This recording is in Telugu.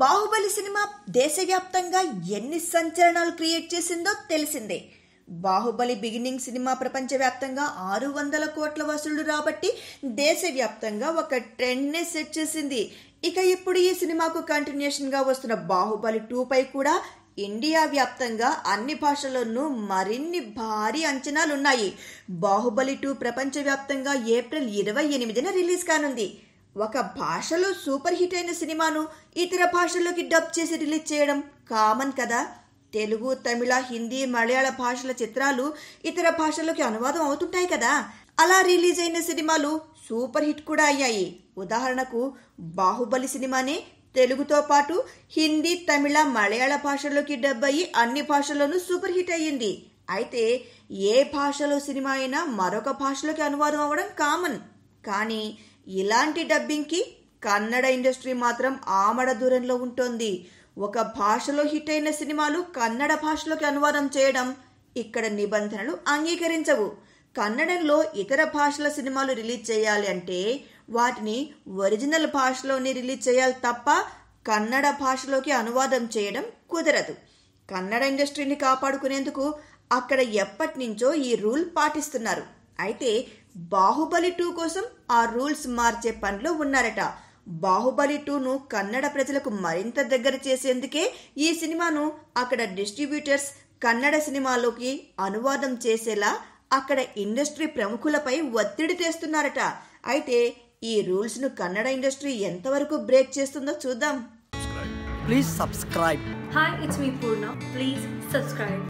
బాహుబలి సినిమా దేశవ్యాప్తంగా ఎన్ని సంచలనాలు క్రియేట్ చేసిందో తెలిసిందే బాహుబలి బిగినింగ్ సినిమా ప్రపంచవ్యాప్తంగా ఆరు వందల కోట్ల వసూళ్లు రాబట్టి దేశవ్యాప్తంగా ఒక ట్రెండ్ని సెట్ చేసింది ఇక ఇప్పుడు ఈ సినిమాకు కంటిన్యూషన్గా వస్తున్న బాహుబలి టూపై కూడా ఇండియా వ్యాప్తంగా అన్ని భాషల్లోనూ మరిన్ని భారీ అంచనాలున్నాయి బాహుబలి టూ ప్రపంచవ్యాప్తంగా ఏప్రిల్ ఇరవై ఎనిమిదిన రిలీజ్ కానుంది ఒక భాషలో సూపర్ హిట్ అయిన సినిమాను ఇతర భాషల్లోకి డబ్ చేసి రిలీజ్ చేయడం కామన్ కదా తెలుగు తమిళ హిందీ మలయాళ భాషల చిత్రాలు ఇతర భాషల్లోకి అనువాదం అవుతుంటాయి కదా అలా రిలీజ్ అయిన సినిమాలు సూపర్ హిట్ కూడా అయ్యాయి ఉదాహరణకు బాహుబలి సినిమానే తెలుగుతో పాటు హిందీ తమిళ మలయాళ భాషల్లోకి డబ్ అయ్యి అన్ని భాషల్లోనూ సూపర్ హిట్ అయ్యింది అయితే ఏ భాషలో సినిమా అయినా మరొక భాషలోకి అనువాదం అవ్వడం కామన్ కానీ ఇలాంటి డబ్బింగ్కి కన్నడ ఇండస్ట్రీ మాత్రం ఆమడ దూరంలో ఉంటుంది ఒక భాషలో హిట్ అయిన సినిమాలు కన్నడ భాషలోకి అనువాదం చేయడం ఇక్కడ నిబంధనలు అంగీకరించవు కన్నడంలో ఇతర భాషల సినిమాలు రిలీజ్ చేయాలి అంటే వాటిని ఒరిజినల్ భాషలోనే రిలీజ్ చేయాలి తప్ప కన్నడ భాషలోకి అనువాదం చేయడం కుదరదు కన్నడ ఇండస్ట్రీని కాపాడుకునేందుకు అక్కడ ఎప్పటి నుంచో ఈ రూల్ పాటిస్తున్నారు అయితే బాహుబలి టూ కోసం ఆ రూల్స్ మార్చే పనిలో ఉన్నారట బాహుబలి టూను కన్నడ ప్రజలకు మరింత దగ్గర చేసేందుకే ఈ సినిమాను అక్కడ డిస్ట్రిబ్యూటర్స్ కన్నడ సినిమాలోకి అనువాదం చేసేలా అక్కడ ఇండస్ట్రీ ప్రముఖులపై ఒత్తిడి తెస్తున్నారట అయితే ఈ రూల్స్ను కన్నడ ఇండస్ట్రీ ఎంతవరకు బ్రేక్ చేస్తుందో చూద్దాం ప్లీజ్ సబ్స్క్రైబ్ హాయ్ ఇట్స్ మీ పూర్ణ ప్లీజ్ సబ్స్క్రైబ్